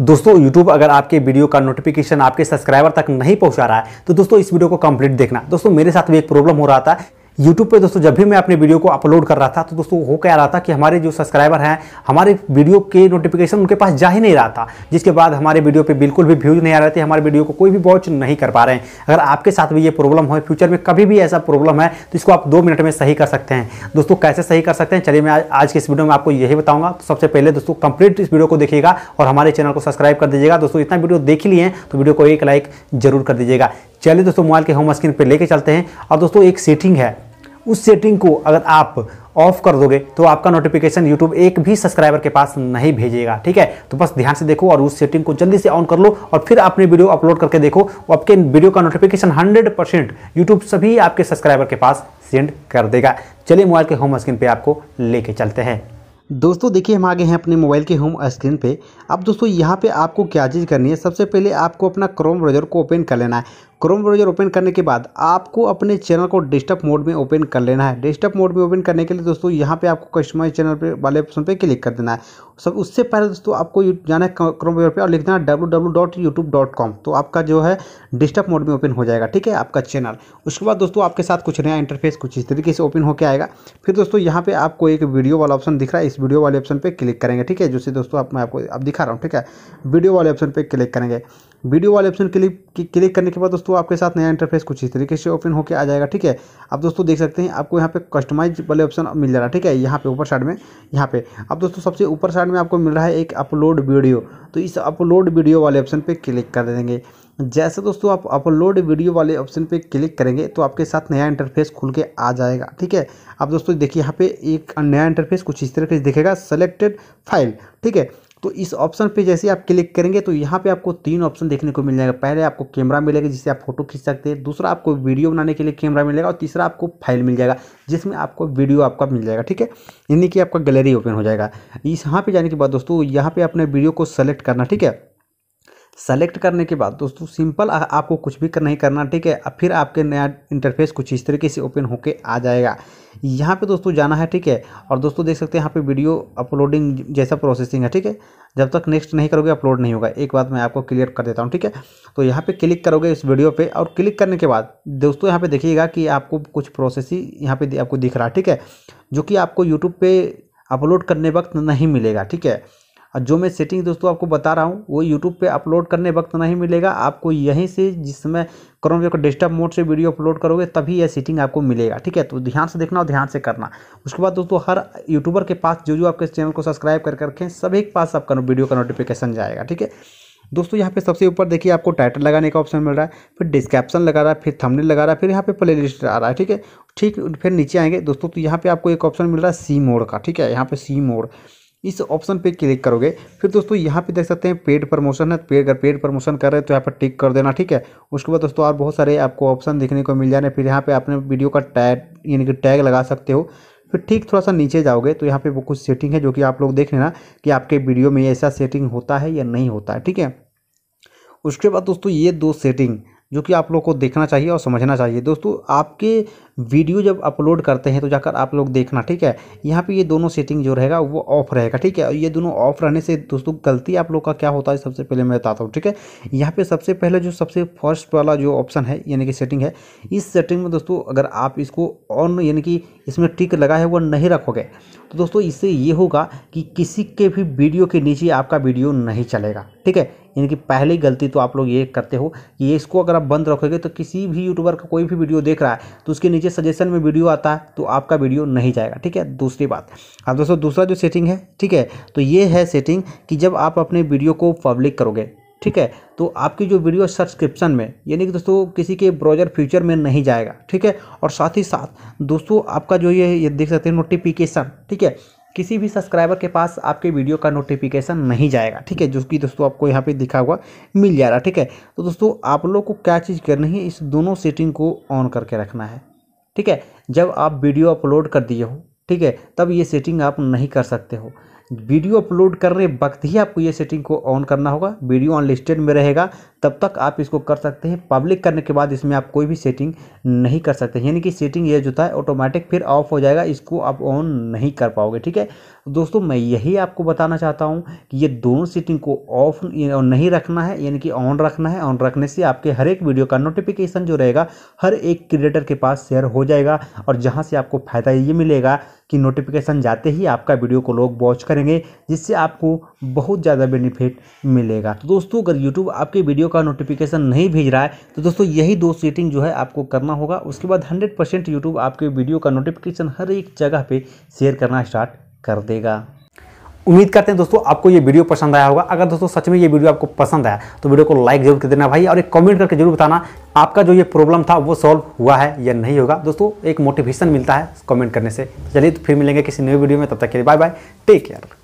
दोस्तों यूट्यूब अगर आपके वीडियो का नोटिफिकेशन आपके सब्सक्राइबर तक नहीं पहुंचा रहा है तो दोस्तों इस वीडियो को कंप्लीट देखना दोस्तों मेरे साथ भी एक प्रॉब्लम हो रहा था यूट्यूब पे दोस्तों जब भी मैं अपने वीडियो को अपलोड कर रहा था तो दोस्तों हो क्या रहा था कि हमारे जो सब्सक्राइबर हैं हमारे वीडियो के नोटिफिकेशन उनके पास जा ही नहीं रहा था जिसके बाद हमारे वीडियो पे बिल्कुल भी व्यूज नहीं आ रहे थे हमारे वीडियो को कोई भी वॉच नहीं कर पा रहे हैं अगर आपके साथ भी ये प्रॉब्लम हो फ्यूचर में कभी भी ऐसा प्रॉब्लम है तो इसको आप दो मिनट में सही कर सकते हैं दोस्तों कैसे सही कर सकते हैं चलिए मैं आज के इस वीडियो में आपको यही बताऊंगा तो सबसे पहले दोस्तों कंप्लीट इस वीडियो को देखिएगा और हमारे चैनल को सब्सक्राइब कर दीजिएगा दोस्तों इतना वीडियो देख लिए तो वीडियो को एक लाइक जरूर कर दीजिएगा चलिए दोस्तों मोबाइल के होम स्क्रीन पर लेके चलते हैं और दोस्तों एक सेटिंग है उस सेटिंग को अगर आप ऑफ कर दोगे तो आपका नोटिफिकेशन यूट्यूब एक भी सब्सक्राइबर के पास नहीं भेजेगा ठीक है तो बस ध्यान से देखो और उस सेटिंग को जल्दी से ऑन कर लो और फिर आपने वीडियो अपलोड करके देखो आपके वीडियो का नोटिफिकेशन 100 परसेंट यूट्यूब सभी आपके सब्सक्राइबर के पास सेंड कर देगा चलिए मोबाइल के होम स्क्रीन पर आपको लेके चलते हैं दोस्तों देखिए हम आगे हैं अपने मोबाइल के होम स्क्रीन पे अब दोस्तों यहाँ पे आपको क्या चीज़ करनी है सबसे पहले आपको अपना क्रोम ब्राउज़र को ओपन कर लेना है क्रोम ब्राउजर ओपन करने के बाद आपको अपने चैनल को डिस्टर्ब मोड में ओपन कर लेना है डिस्टर्ब मोड में ओपन करने के लिए दोस्तों यहाँ पे आपको कस्टमाइज चैनल पे वाले ऑप्शन पे क्लिक कर देना है सब उससे पहले दोस्तों आपको जाना है क्रोम ब्राउजर पे और लिखना है डब्ल्यू तो आपका जो है डिस्टर्ब मोड में ओपन हो जाएगा ठीक है आपका चैनल उसके बाद दोस्तों आपके साथ कुछ नया इंटरफेस कुछ इस तरीके से ओपन होकर आएगा फिर दोस्तों यहाँ पर आपको एक वीडियो वाला ऑप्शन दिख रहा है इस वीडियो वाले ऑप्शन पर क्लिक करेंगे ठीक है जैसे दोस्तों आप मैं आपको अब दिखा रहा हूँ ठीक है वीडियो वाले ऑप्शन पर क्लिक करेंगे वीडियो वाले ऑप्शन क्लिक क्लिक करने के बाद दोस्तों दोस्तों आपके साथ नया इंटरफेस कुछ इस तरीके से ओपन होकर आ जाएगा ठीक है अब दोस्तों देख सकते हैं आपको यहाँ पे कस्टमाइज वाले ऑप्शन मिल जा रहा है ठीक है यहाँ पे ऊपर साइड में यहाँ पे अब दोस्तों सबसे ऊपर साइड में आपको मिल रहा है एक अपलोड वीडियो तो इस अपलोड वीडियो वाले ऑप्शन पर क्लिक कर देंगे जैसे दोस्तों आप अपलोड वीडियो वाले ऑप्शन पे क्लिक करेंगे तो आपके साथ नया इंटरफेस खुल के आ जाएगा ठीक है अब दोस्तों देखिए यहाँ पे एक नया इंटरफेस कुछ इस तरह से दिखेगा सेलेक्टेड फाइल ठीक है तो इस ऑप्शन पे जैसे आप क्लिक करेंगे तो यहाँ पे आपको तीन ऑप्शन देखने को मिल जाएगा पहले आपको कैमरा मिलेगा जिससे आप फोटो खींच सकते हैं दूसरा आपको वीडियो बनाने के लिए कैमरा मिलेगा और तीसरा आपको फाइल मिल जाएगा जिसमें आपको वीडियो आपका मिल जाएगा ठीक है यानी कि आपका गैलरी ओपन हो जाएगा इस यहाँ पर जाने के बाद दोस्तों यहाँ पर अपने वीडियो को सेलेक्ट करना ठीक है सेलेक्ट करने के बाद दोस्तों सिंपल आपको कुछ भी नहीं करना ठीक है फिर आपके नया इंटरफेस कुछ इस तरीके से ओपन होके आ जाएगा यहाँ पे दोस्तों जाना है ठीक है और दोस्तों देख सकते हैं यहाँ पे वीडियो अपलोडिंग जैसा प्रोसेसिंग है ठीक है जब तक नेक्स्ट नहीं करोगे अपलोड नहीं होगा एक बात मैं आपको क्लियर कर देता हूँ ठीक है तो यहाँ पे क्लिक करोगे इस वीडियो पे और क्लिक करने के बाद दोस्तों यहाँ पे देखिएगा कि आपको कुछ प्रोसेसिंग यहाँ पे आपको दिख रहा है ठीक है जो कि आपको यूट्यूब पे अपलोड करने वक्त नहीं मिलेगा ठीक है और जो मैं सेटिंग दोस्तों आपको बता रहा हूँ वो यूट्यूब पे अपलोड करने वक्त नहीं मिलेगा आपको यहीं से जिस समय क्रोम जो डेस्कटॉप मोड से वीडियो अपलोड करोगे तभी यह सेटिंग आपको मिलेगा ठीक है तो ध्यान से देखना और ध्यान से करना उसके बाद दोस्तों हर यूट्यूबर के पास जो जो आपके चैनल को सब्सक्राइब करके रखें सभी के पास आपका वीडियो का नोटिफिकेशन जाएगा ठीक है दोस्तों यहाँ पे सबसे ऊपर देखिए आपको टाइटल लगाने का ऑप्शन मिल रहा है फिर डिस्क्रिप्शन लगा रहा है फिर थंबनेल लगा रहा है फिर यहाँ पे प्लेलिस्ट आ रहा है ठीक है ठीक फिर नीचे आएंगे दोस्तों तो यहाँ पे आपको एक ऑप्शन मिल रहा है सी मोड का ठीक है यहाँ पे सी मोड इस ऑप्शन पे क्लिक करोगे फिर दोस्तों यहाँ पे देख सकते हैं पेड प्रमोशन है पेड अगर पेड प्रमोशन कर रहे हैं तो यहाँ पर टिक कर देना ठीक है उसके बाद दोस्तों और बहुत सारे आपको ऑप्शन देखने को मिल जाने फिर यहाँ पे आपने वीडियो का टैग यानी कि टैग लगा सकते हो फिर ठीक थोड़ा सा नीचे जाओगे तो यहाँ पे वो कुछ सेटिंग है जो कि आप लोग देख लेना कि आपके वीडियो में ऐसा सेटिंग होता है या नहीं होता है ठीक है उसके बाद दोस्तों ये दो सेटिंग जो कि आप लोग को देखना चाहिए और समझना चाहिए दोस्तों आपके वीडियो जब अपलोड करते हैं तो जाकर आप लोग देखना ठीक है यहाँ पे ये दोनों सेटिंग जो रहेगा वो ऑफ रहेगा ठीक है और ये दोनों ऑफ रहने से दोस्तों गलती आप लोग का क्या होता है सबसे पहले मैं बताता हूँ ठीक है यहाँ पे सबसे पहले जो सबसे फर्स्ट वाला जो ऑप्शन है यानी कि सेटिंग है इस सेटिंग में दोस्तों अगर आप इसको ऑन यानी कि इसमें टिक लगा है वो नहीं रखोगे तो दोस्तों इससे ये होगा कि किसी के भी वीडियो के नीचे आपका वीडियो नहीं चलेगा ठीक है यानी कि पहली गलती तो आप लोग ये करते हो कि इसको अगर आप बंद रखोगे तो किसी भी यूट्यूबर का कोई भी वीडियो देख रहा है तो उसके नीचे नीचे सजेशन में वीडियो आता है तो आपका वीडियो नहीं जाएगा ठीक है दूसरी बात अब दोस्तों दूसरा जो सेटिंग है ठीक है तो ये है सेटिंग कि जब आप अपने वीडियो को पब्लिक करोगे ठीक है तो आपकी जो वीडियो सब्सक्रिप्शन में यानी कि दोस्तों किसी के ब्राउजर फ्यूचर में नहीं जाएगा ठीक है और साथ ही साथ दोस्तों आपका जो ये ये देख सकते हैं नोटिफिकेशन ठीक है किसी भी सब्सक्राइबर के पास आपके वीडियो का नोटिफिकेशन नहीं जाएगा ठीक है जो कि दोस्तों आपको यहाँ पे दिखा हुआ मिल जा रहा ठीक है तो दोस्तों आप लोग को क्या चीज़ करनी है इस दोनों सेटिंग को ऑन करके रखना है ठीक है जब आप वीडियो अपलोड कर दिए हो ठीक है तब ये सेटिंग आप नहीं कर सकते हो वीडियो अपलोड करने वक्त ही आपको ये सेटिंग को ऑन करना होगा वीडियो अनलिस्टेड में रहेगा तब तक आप इसको कर सकते हैं पब्लिक करने के बाद इसमें आप कोई भी सेटिंग नहीं कर सकते यानी कि सेटिंग ये जो था ऑटोमेटिक फिर ऑफ हो जाएगा इसको आप ऑन नहीं कर पाओगे ठीक है दोस्तों मैं यही आपको बताना चाहता हूँ कि ये दोनों सेटिंग को ऑफ नहीं रखना है यानी कि ऑन रखना है ऑन रखने से आपके हर एक वीडियो का नोटिफिकेशन जो रहेगा हर एक क्रिएटर के पास शेयर हो जाएगा और जहाँ से आपको फ़ायदा ये मिलेगा कि नोटिफिकेशन जाते ही आपका वीडियो को लोग वॉच करेंगे जिससे आपको बहुत ज़्यादा बेनिफिट मिलेगा तो दोस्तों अगर यूट्यूब आपके वीडियो का नोटिफिकेशन नहीं भेज रहा है तो दोस्तों यही दो सेटिंग जो है आपको करना होगा उसके बाद हंड्रेड परसेंट यूट्यूब आपके वीडियो का नोटिफिकेशन हर एक जगह पर शेयर करना स्टार्ट कर देगा उम्मीद करते हैं दोस्तों आपको ये वीडियो पसंद आया होगा अगर दोस्तों सच में ये वीडियो आपको पसंद आया तो वीडियो को लाइक जरूर कर देना भाई और एक कमेंट करके जरूर बताना आपका जो ये प्रॉब्लम था वो सॉल्व हुआ है या नहीं होगा दोस्तों एक मोटिवेशन मिलता है कमेंट करने से चलिए तो फिर मिलेंगे किसी नए वीडियो में तब तक के लिए बाय बाय टेक केयर